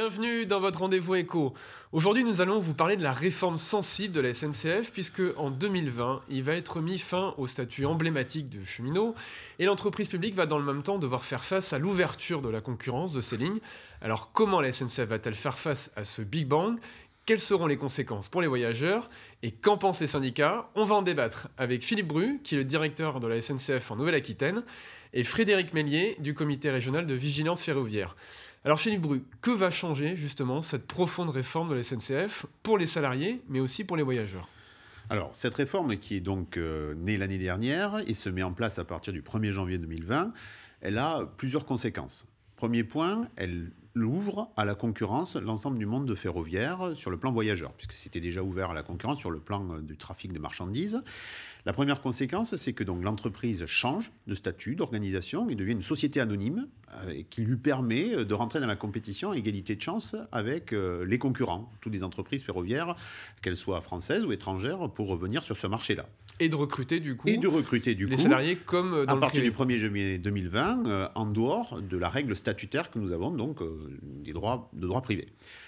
bienvenue dans votre rendez-vous éco. Aujourd'hui, nous allons vous parler de la réforme sensible de la SNCF, puisque en 2020, il va être mis fin au statut emblématique de cheminot, et l'entreprise publique va dans le même temps devoir faire face à l'ouverture de la concurrence de ces lignes. Alors comment la SNCF va-t-elle faire face à ce Big Bang quelles seront les conséquences pour les voyageurs et qu'en pensent les syndicats On va en débattre avec Philippe Bru, qui est le directeur de la SNCF en Nouvelle-Aquitaine, et Frédéric Mélier du comité régional de vigilance ferroviaire. Alors Philippe Bru, que va changer justement cette profonde réforme de la SNCF pour les salariés, mais aussi pour les voyageurs alors, cette réforme qui est donc euh, née l'année dernière et se met en place à partir du 1er janvier 2020, elle a plusieurs conséquences. Premier point, elle l'ouvre à la concurrence l'ensemble du monde de ferroviaire sur le plan voyageur, puisque c'était déjà ouvert à la concurrence sur le plan euh, du trafic de marchandises. La première conséquence, c'est que donc l'entreprise change de statut, d'organisation, et devient une société anonyme euh, qui lui permet euh, de rentrer dans la compétition à égalité de chance avec euh, les concurrents, toutes les entreprises ferroviaires, qu'elles soient françaises ou étrangères, pour revenir sur ce marché-là. Et de recruter du coup. Et de recruter du les salariés comme dans à partir du 1er juillet 2020, en dehors de la règle statutaire que nous avons donc des droits de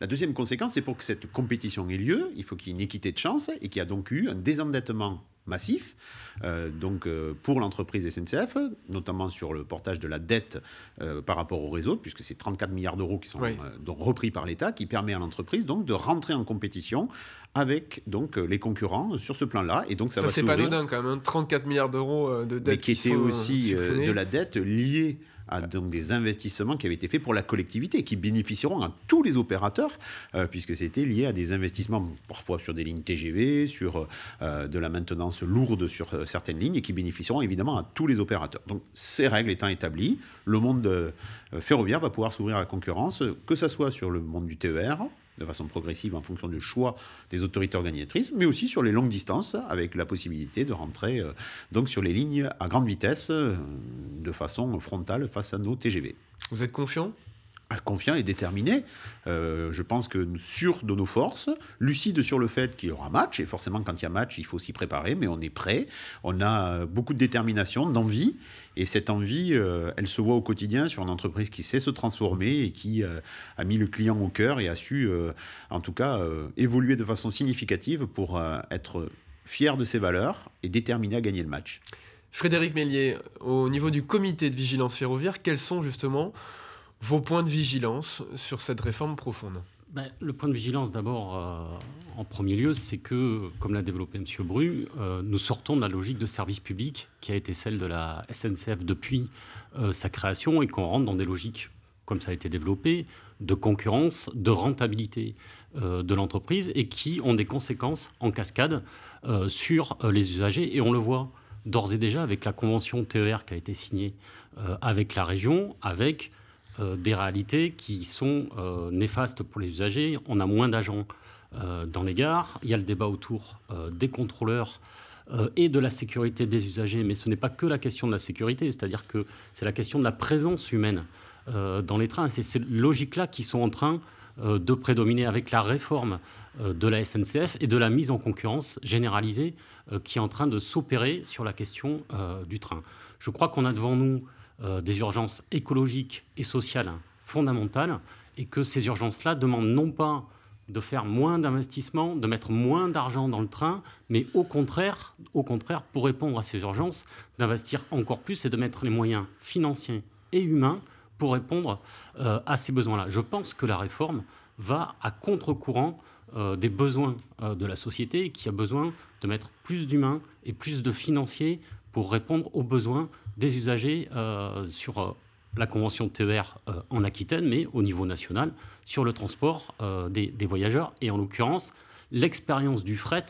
La deuxième conséquence, c'est pour que cette compétition ait lieu, il faut qu'il y ait une équité de chance et qu'il y a donc eu un désendettement massif, euh, donc euh, pour l'entreprise SNCF, notamment sur le portage de la dette euh, par rapport au réseau, puisque c'est 34 milliards d'euros qui sont repris par l'État, qui permet à l'entreprise donc de rentrer en compétition avec donc les concurrents sur ce plan-là. Et donc ça, ça c'est pas anodin quand même, 34 hein. milliards d'euros de dette mais qui, était aussi de la dette liée à ah, donc des investissements qui avaient été faits pour la collectivité et qui bénéficieront à tous les opérateurs, euh, puisque c'était lié à des investissements parfois sur des lignes TGV, sur euh, de la maintenance lourde sur euh, certaines lignes et qui bénéficieront évidemment à tous les opérateurs. Donc ces règles étant établies, le monde ferroviaire va pouvoir s'ouvrir à la concurrence, que ce soit sur le monde du TER, de façon progressive en fonction du choix des autorités organisatrices, mais aussi sur les longues distances, avec la possibilité de rentrer euh, donc sur les lignes à grande vitesse euh, de façon frontale face à nos TGV. Vous êtes confiant confiant et déterminé. Euh, je pense que sûr de nos forces, lucide sur le fait qu'il y aura match, et forcément quand il y a match, il faut s'y préparer, mais on est prêt, on a euh, beaucoup de détermination, d'envie, et cette envie, euh, elle se voit au quotidien sur une entreprise qui sait se transformer et qui a mis le client au cœur et a su, en tout cas, évoluer de façon significative pour être fier de ses valeurs et déterminé à gagner le match. Frédéric Mélier, au niveau du comité de vigilance ferroviaire, quels sont justement vos points de vigilance sur cette réforme profonde ben, Le point de vigilance, d'abord, euh, en premier lieu, c'est que, comme l'a développé M. Bru, euh, nous sortons de la logique de service public qui a été celle de la SNCF depuis euh, sa création et qu'on rentre dans des logiques, comme ça a été développé, de concurrence, de rentabilité de l'entreprise et qui ont des conséquences en cascade sur les usagers. Et on le voit d'ores et déjà avec la convention TER qui a été signée avec la région, avec euh, des réalités qui sont euh, néfastes pour les usagers. On a moins d'agents euh, dans les gares. Il y a le débat autour des contrôleurs et de la sécurité des usagers. Mais ce n'est pas que la question de la sécurité, c'est-à-dire que c'est la question de la présence humaine dans les trains. C'est ces logiques-là qui sont en train euh, de prédominer avec la réforme euh, de la SNCF et de la mise en concurrence généralisée euh, qui est en train de s'opérer sur la question du train. Je crois qu'on a devant nous des urgences écologiques et sociales fondamentales et que ces urgences-là demandent non pas de faire moins d'investissements, de mettre moins d'argent dans le train, mais au contraire, au contraire, pour répondre à ces urgences, d'investir encore plus et de mettre les moyens financiers et humains pour répondre euh, à ces besoins-là. Je pense que la réforme va à contre-courant euh, des besoins euh, de la société qui a besoin de mettre plus d'humains et plus de financiers pour répondre aux besoins des usagers sur la convention TER en Aquitaine, mais au niveau national, sur le transport des, voyageurs. Et en l'occurrence, l'expérience du fret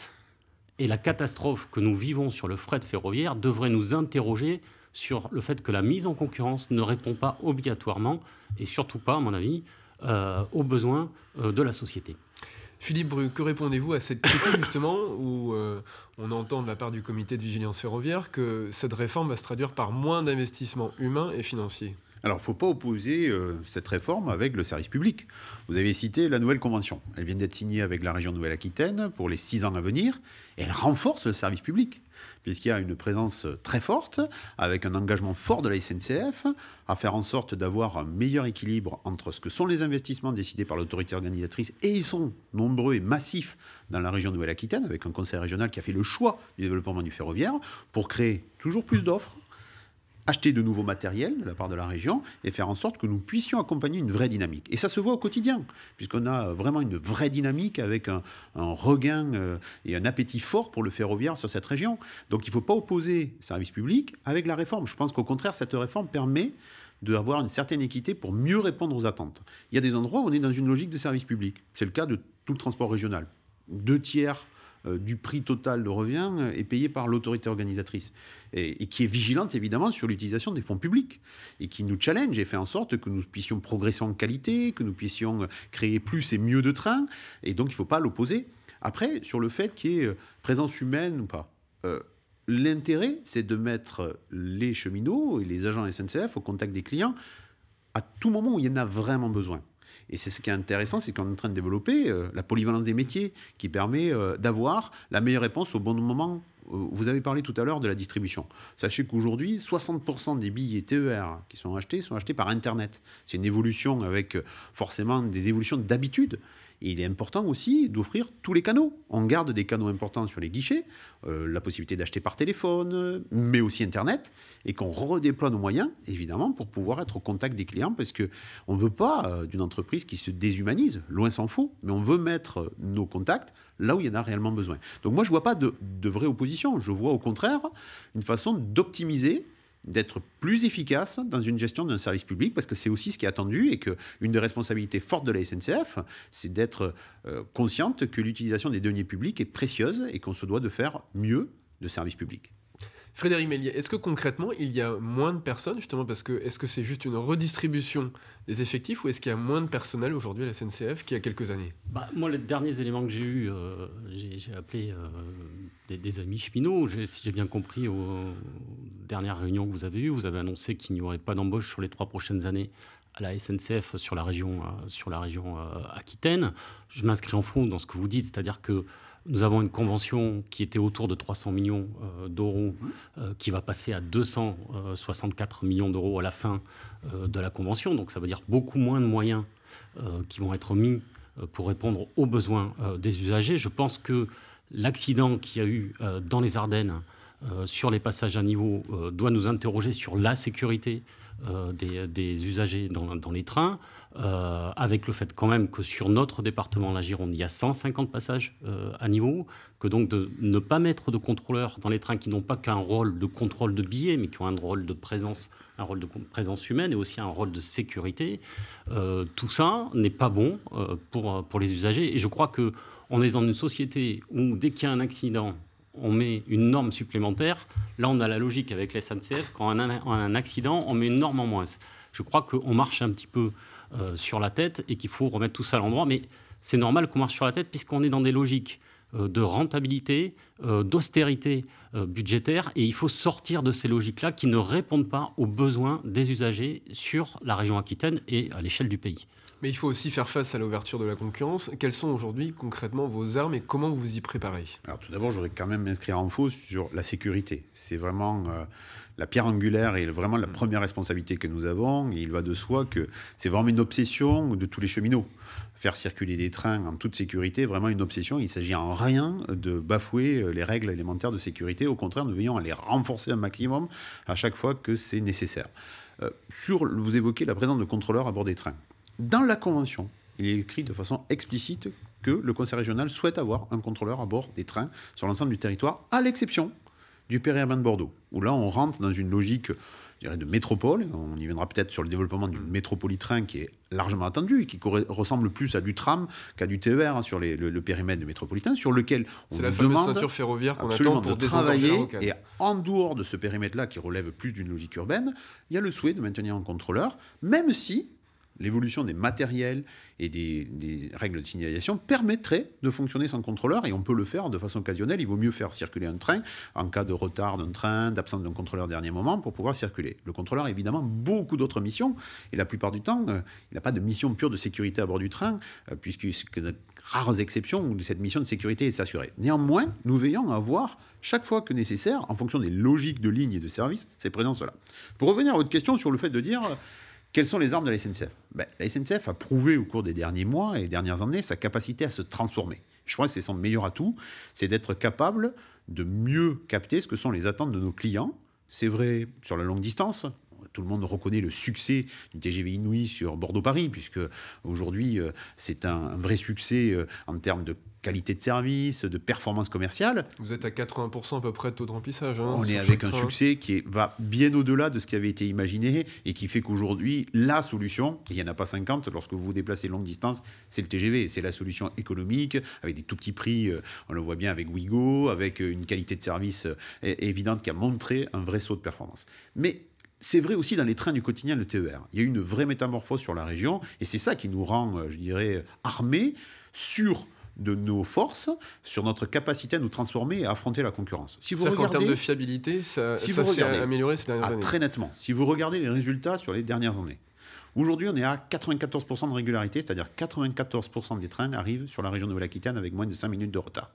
et la catastrophe que nous vivons sur le fret ferroviaire devraient nous interroger sur le fait que la mise en concurrence ne répond pas obligatoirement, et surtout pas, à mon avis, euh, aux besoins euh, de la société. Philippe Bru, que répondez-vous à cette critique justement où euh, on entend de la part du comité de vigilance ferroviaire que cette réforme va se traduire par moins d'investissements humains et financiers alors, il ne faut pas opposer euh, cette réforme avec le service public. Vous avez cité la nouvelle convention. Elle vient d'être signée avec la région Nouvelle-Aquitaine pour les six ans à venir. elle renforce le service public, puisqu'il y a une présence très forte, avec un engagement fort de la SNCF, à faire en sorte d'avoir un meilleur équilibre entre ce que sont les investissements décidés par l'autorité organisatrice, et ils sont nombreux et massifs dans la région Nouvelle-Aquitaine, avec un conseil régional qui a fait le choix du développement du ferroviaire, pour créer toujours plus d'offres acheter de nouveaux matériels de la part de la région et faire en sorte que nous puissions accompagner une vraie dynamique. Et ça se voit au quotidien, puisqu'on a vraiment une vraie dynamique avec un, regain euh, et un appétit fort pour le ferroviaire sur cette région. Donc il ne faut pas opposer service public avec la réforme. Je pense qu'au contraire, cette réforme permet d'avoir une certaine équité pour mieux répondre aux attentes. Il y a des endroits où on est dans une logique de service public. C'est le cas de tout le transport régional. Deux tiers euh, du prix total de revient euh, est payé par l'autorité organisatrice et, qui est vigilante évidemment sur l'utilisation des fonds publics et qui nous challenge et fait en sorte que nous puissions progresser en qualité, que nous puissions euh, créer plus et mieux de trains. Et donc il ne faut pas l'opposer. Après, sur le fait qu'il y ait présence humaine ou pas. L'intérêt, c'est de mettre les cheminots et les agents SNCF au contact des clients à tout moment où il y en a vraiment besoin. Et c'est ce qui est intéressant, c'est qu'on est en train de développer euh, la polyvalence des métiers qui permet euh, d'avoir la meilleure réponse au bon moment. Euh, vous avez parlé tout à l'heure de la distribution. Sachez qu'aujourd'hui, 60% des billets TER qui sont achetés sont achetés par Internet. C'est une évolution avec forcément des évolutions d'habitude il est important aussi d'offrir tous les canaux. On garde des canaux importants sur les guichets, euh, la possibilité d'acheter par téléphone, mais aussi Internet, et qu'on redéploie nos moyens, évidemment, pour pouvoir être au contact des clients, parce qu'on ne veut pas euh, d'une entreprise qui se déshumanise, loin s'en faut, mais on veut mettre nos contacts là où il y en a réellement besoin. Donc moi, je ne vois pas de vraie opposition, je vois au contraire une façon d'optimiser d'être plus efficace dans une gestion d'un service public, parce que c'est aussi ce qui est attendu et qu'une des responsabilités fortes de la SNCF, c'est d'être euh, consciente que l'utilisation des deniers publics est précieuse et qu'on se doit de faire mieux de service public. Frédéric Mélier, est-ce que concrètement, il y a moins de personnes, justement, parce que est-ce que c'est juste une redistribution des effectifs ou est-ce qu'il y a moins de personnel aujourd'hui à la SNCF qu'il y a quelques années bah, Moi, les derniers éléments que j'ai eu, euh, j'ai appelé euh, des, amis cheminots. Si j'ai bien compris, aux dernières réunions que vous avez eues, vous avez annoncé qu'il n'y aurait pas d'embauche sur les trois prochaines années à la SNCF sur la région, euh, sur la région Aquitaine. Je m'inscris en fond dans ce que vous dites, c'est-à-dire que nous avons une convention qui était autour de 300 millions euh, d'euros, euh, qui va passer à 264 euh, millions d'euros à la fin de la convention. Donc ça veut dire beaucoup moins de moyens qui vont être mis pour répondre aux besoins des usagers. Je pense que l'accident qu'il y a eu dans les Ardennes sur les passages à niveau doit nous interroger sur la sécurité euh, des, usagers dans, les trains, euh, avec le fait quand même que sur notre département, la Gironde, il y a 150 passages euh, à niveau, que donc de ne pas mettre de contrôleurs dans les trains qui n'ont pas qu'un rôle de contrôle de billets, mais qui ont un rôle de présence, un rôle de présence humaine et aussi un rôle de sécurité, tout ça n'est pas bon pour, les usagers. Et je crois que on est dans une société où dès qu'il y a un accident, on met une norme supplémentaire. Là, on a la logique avec les SNCF. Quand on a un accident, on met une norme en moins. Je crois qu'on marche un petit peu euh, sur la tête et qu'il faut remettre tout ça à l'endroit. Mais c'est normal qu'on marche sur la tête puisqu'on est dans des logiques euh, de rentabilité, euh, d'austérité euh, budgétaire et il faut sortir de ces logiques-là qui ne répondent pas aux besoins des usagers sur la région Aquitaine et à l'échelle du pays. Mais il faut aussi faire face à l'ouverture de la concurrence. Quelles sont aujourd'hui concrètement vos armes et comment vous vous y préparez Alors tout d'abord, j'aurais quand même m'inscrire en faux sur la sécurité. C'est vraiment euh, la pierre angulaire et vraiment la première responsabilité que nous avons. il va de soi que c'est vraiment une obsession de tous les cheminots. Faire circuler des trains en toute sécurité, vraiment une obsession. Il s'agit en rien de bafouer les règles élémentaires de sécurité, au contraire, nous veillons à les renforcer un maximum à chaque fois que c'est nécessaire. Euh, sur, vous évoquez la présence de contrôleurs à bord des trains. Dans la Convention, il est écrit de façon explicite que le Conseil régional souhaite avoir un contrôleur à bord des trains sur l'ensemble du territoire, à l'exception du périurbain de Bordeaux, où là on rentre dans une logique de métropole. On y viendra peut-être sur le développement du mm. métropolitrain qui est largement attendu et qui ressemble plus à du tram qu'à du TER hein, sur le, périmètre métropolitain, sur lequel on la fameuse ceinture ferroviaire qu'on attend pour de travailler. Et en dehors de ce périmètre-là qui relève plus d'une logique urbaine, il y a le souhait de maintenir un contrôleur, même si L'évolution des matériels et des, règles de signalisation permettrait de fonctionner sans contrôleur et on peut le faire de façon occasionnelle. Il vaut mieux faire circuler un train en cas de retard d'un train, d'absence d'un contrôleur dernier moment pour pouvoir circuler. Le contrôleur a évidemment beaucoup d'autres missions et la plupart du temps, euh, il n'a pas de mission pure de sécurité à bord du train euh, puisque de rares exceptions où cette mission de sécurité est s'assurer. Néanmoins, nous veillons à avoir chaque fois que nécessaire, en fonction des logiques de ligne et de service, ces présences-là. Pour revenir à votre question sur le fait de dire... Euh, quelles sont les armes de la SNCF ben, La SNCF a prouvé au cours des derniers mois et dernières années sa capacité à se transformer. Je crois que c'est son meilleur atout, c'est d'être capable de mieux capter ce que sont les attentes de nos clients. C'est vrai sur la longue distance, tout le monde reconnaît le succès du TGV Inouï sur Bordeaux-Paris, puisque aujourd'hui, euh, c'est un vrai succès euh, en termes de qualité de service, de performance commerciale. Vous êtes à 80% à peu près de taux de remplissage. Hein, on est avec un succès qui va bien au-delà de ce qui avait été imaginé et qui fait qu'aujourd'hui, la solution, il n'y en a pas 50, lorsque vous vous déplacez longue distance, c'est le TGV. C'est la solution économique, avec des tout petits prix, euh, on le voit bien avec Wigo, avec euh, une qualité de service euh, évidente qui a montré un vrai saut de performance. Mais c'est vrai aussi dans les trains du quotidien, le TER. Il y a eu une vraie métamorphose sur la région, et c'est ça qui nous rend, je dirais, armés sur de nos forces, sur notre capacité à nous transformer et à affronter la concurrence. Si vous regardez, en termes de fiabilité, ça, s'est amélioré ces dernières ah, années. Très nettement. Si vous regardez les résultats sur les dernières années, aujourd'hui on est à 94% de régularité, c'est-à-dire 94% des trains arrivent sur la région de Nouvelle-Aquitaine avec moins de 5 minutes de retard.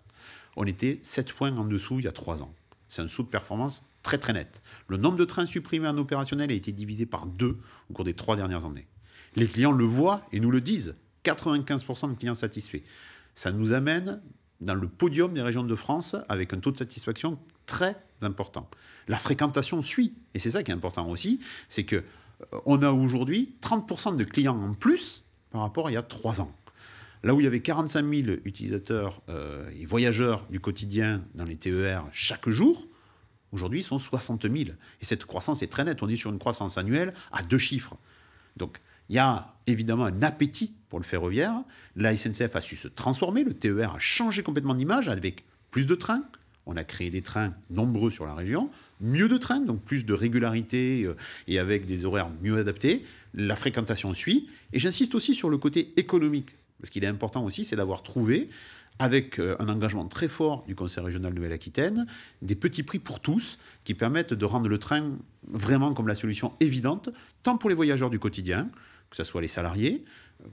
On était 7 points en dessous il y a 3 ans. C'est un saut de performance très très net. Le nombre de trains supprimés en opérationnel a été divisé par 2 au cours des 3 dernières années. Les clients le voient et nous le disent. 95% de clients satisfaits ça nous amène dans le podium des régions de France avec un taux de satisfaction très important. La fréquentation suit, et c'est ça qui est important aussi, c'est que euh, on a aujourd'hui 30% de clients en plus par rapport à il y a 3 ans. Là où il y avait 45 000 utilisateurs euh, et voyageurs du quotidien dans les TER chaque jour, aujourd'hui ils sont 60 000. Et cette croissance est très nette, on est sur une croissance annuelle à deux chiffres. Donc il y a évidemment un appétit pour le ferroviaire. La SNCF a su se transformer, le TER a changé complètement d'image avec plus de trains. On a créé des trains nombreux sur la région, mieux de trains, donc plus de régularité euh, et avec des horaires mieux adaptés. La fréquentation suit. Et j'insiste aussi sur le côté économique, Ce qu'il est important aussi, c'est d'avoir trouvé, avec euh, un engagement très fort du Conseil régional de Nouvelle-Aquitaine, des petits prix pour tous qui permettent de rendre le train vraiment comme la solution évidente, tant pour les voyageurs du quotidien, que ce soit les salariés,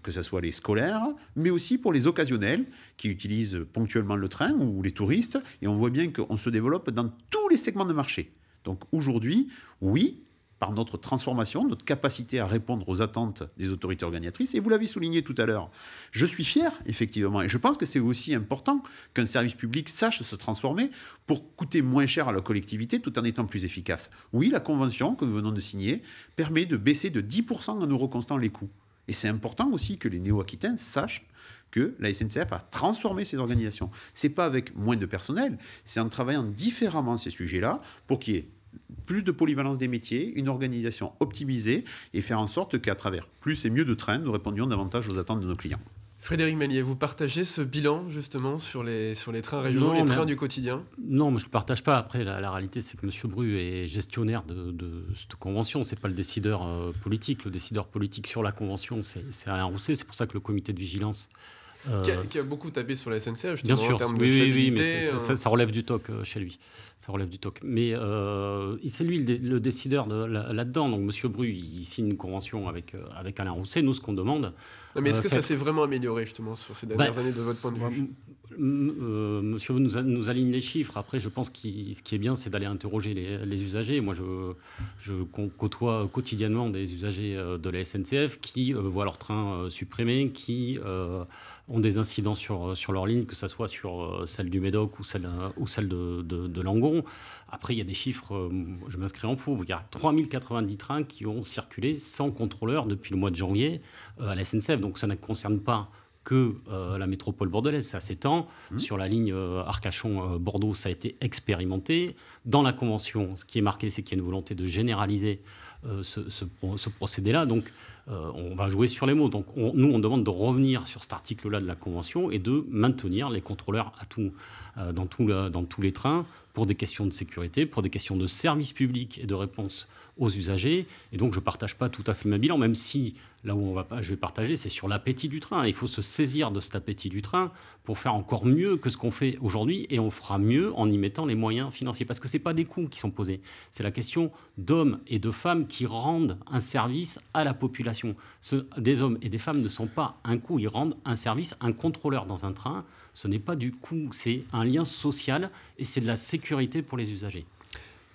que ce soit les scolaires, mais aussi pour les occasionnels qui utilisent ponctuellement le train ou les touristes. Et on voit bien qu'on se développe dans tous les segments de marché. Donc aujourd'hui, oui, par notre transformation, notre capacité à répondre aux attentes des autorités organisatrices. Et vous l'avez souligné tout à l'heure, je suis fier, effectivement, et je pense que c'est aussi important qu'un service public sache se transformer pour coûter moins cher à la collectivité tout en étant plus efficace. Oui, la convention que nous venons de signer permet de baisser de 10% en euros constants les coûts. Et c'est important aussi que les néo-aquitains sachent que la SNCF a transformé ses organisations. C'est pas avec moins de personnel, c'est en travaillant différemment ces sujets-là pour qu'il y ait plus de polyvalence des métiers, une organisation optimisée et faire en sorte qu'à travers plus et mieux de trains, nous répondions davantage aux attentes de nos clients. Frédéric Manier, vous partagez ce bilan justement sur les, sur les trains régionaux, les trains du quotidien Non, mais je ne le partage pas. Après, la, réalité, c'est que M. Bru est gestionnaire de, cette convention. Ce n'est pas le décideur euh, politique. Le décideur politique sur la convention, c'est Alain Rousset. C'est pour ça que le comité de vigilance euh, qui a, beaucoup tapé sur la SNCF, bien sûr. En termes oui, de oui, oui, mais hein. ça, relève du toc euh, chez lui. Ça relève du toc. Mais euh, c'est lui le, décideur là-dedans. Donc, Monsieur Bru, il signe une convention avec, avec Alain Rousset. Nous, ce qu'on demande. mais est-ce que ça s'est vraiment amélioré, justement, sur ces bah, dernières années, de votre point de vue euh, monsieur nous, alignons aligne les chiffres. Après, je pense que ce qui est bien, c'est d'aller interroger les, usagers. Moi, je, côtoie quotidiennement des usagers euh, de la SNCF qui euh, voient leurs trains supprimés, qui ont des incidents sur, sur leur ligne, que ce soit sur celle du Médoc ou celle, de, Langon. Après, il y a des chiffres, je m'inscris en faux. Il y a 3090 trains qui ont circulé sans contrôleur depuis le mois de janvier à la SNCF. Donc, ça ne concerne pas que euh, la métropole bordelaise. Ça s'étend. Mmh. Sur la ligne euh, Arcachon-Bordeaux, euh, ça a été expérimenté. Dans la convention, ce qui est marqué, c'est qu'il y a une volonté de généraliser ce, procédé-là. Donc, on va jouer sur les mots. Donc, nous, on demande de revenir sur cet article-là de la convention et de maintenir les contrôleurs à dans tous les trains pour des questions de sécurité, pour des questions de service public et de réponse aux usagers. Et donc, je ne partage pas tout à fait ma bilan, même si là où on va pas, je vais partager, c'est sur l'appétit du train. Il faut se saisir de cet appétit du train pour faire encore mieux que ce qu'on fait aujourd'hui, et on fera mieux en y mettant les moyens financiers. Parce que ce n'est pas des coûts qui sont posés, c'est la question d'hommes et de femmes qui rendent un service à la population. des hommes et des femmes ne sont pas un coût, ils rendent un service, un contrôleur dans un train ce n'est pas du coup... c'est un lien social et c'est de la sécurité pour les usagers.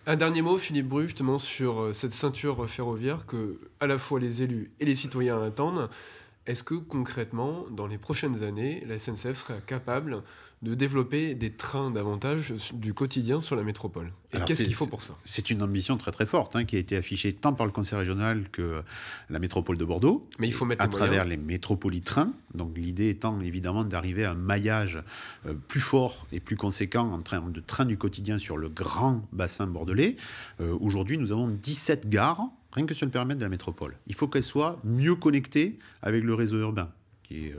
Un dernier mot, Philippe Bru, justement, sur euh, cette ceinture ferroviaire que à la fois les élus et les citoyens attendent. Est-ce que concrètement, dans les prochaines années, la SNCF sera capable de développer des trains davantage du quotidien sur la métropole Et qu'est-ce qu'il faut pour ça C'est une ambition très très forte hein, qui a été affichée tant par le Conseil régional que la métropole de Bordeaux. Mais il faut mettre à travers les métropolitrains. Donc l'idée étant évidemment d'arriver à un maillage euh, plus fort et plus conséquent en train de trains du quotidien sur le grand bassin bordelais. Euh, aujourd'hui, nous avons 17 gares Rien que sur le permis de la métropole. Il faut qu'elle soit mieux connectée avec le réseau urbain, euh,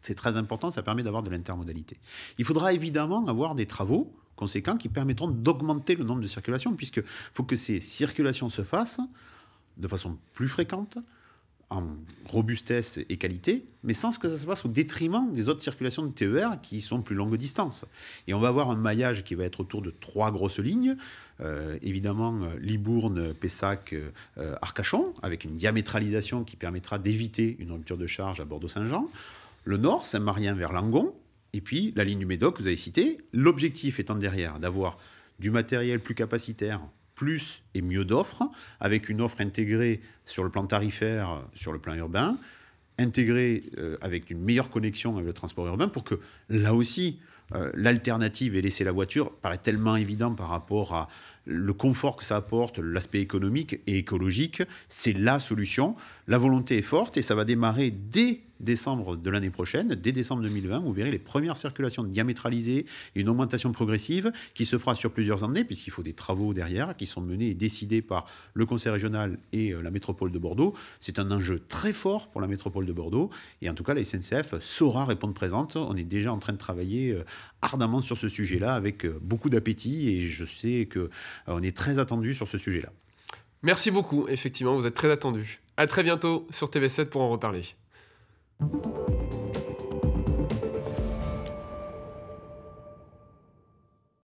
c'est très important, ça permet d'avoir de l'intermodalité. Il faudra évidemment avoir des travaux conséquents qui permettront d'augmenter le nombre de circulations, puisqu'il faut que ces circulations se fassent de façon plus fréquente, en robustesse et qualité, mais sans que ça se passe au détriment des autres circulations de TER qui sont plus longues distances. Et on va avoir un maillage qui va être autour de trois grosses lignes, euh, évidemment Libourne, Pessac, euh, Arcachon, avec une diamétralisation qui permettra d'éviter une rupture de charge à Bordeaux-Saint-Jean, le Nord, Saint-Marien vers Langon, et puis la ligne du Médoc que vous avez citée, l'objectif étant derrière d'avoir du matériel plus capacitaire plus et mieux d'offres, avec une offre intégrée sur le plan tarifaire, sur le plan urbain, intégrée euh, avec une meilleure connexion avec le transport urbain, pour que là aussi, euh, l'alternative et laisser la voiture paraît tellement évident par rapport à le confort que ça apporte, l'aspect économique et écologique, c'est la solution. La volonté est forte et ça va démarrer dès décembre de l'année prochaine, dès décembre 2020, vous verrez les premières circulations diamétralisées et une augmentation progressive qui se fera sur plusieurs années, puisqu'il faut des travaux derrière qui sont menés et décidés par le Conseil régional et euh, la métropole de Bordeaux. C'est un enjeu très fort pour la métropole de Bordeaux, et en tout cas la SNCF saura répondre présente. On est déjà en train de travailler euh, ardemment sur ce sujet-là avec euh, beaucoup d'appétit, et je sais que euh, on est très attendu sur ce sujet-là. Merci beaucoup, effectivement, vous êtes très attendu. À très bientôt sur TV7 pour en reparler.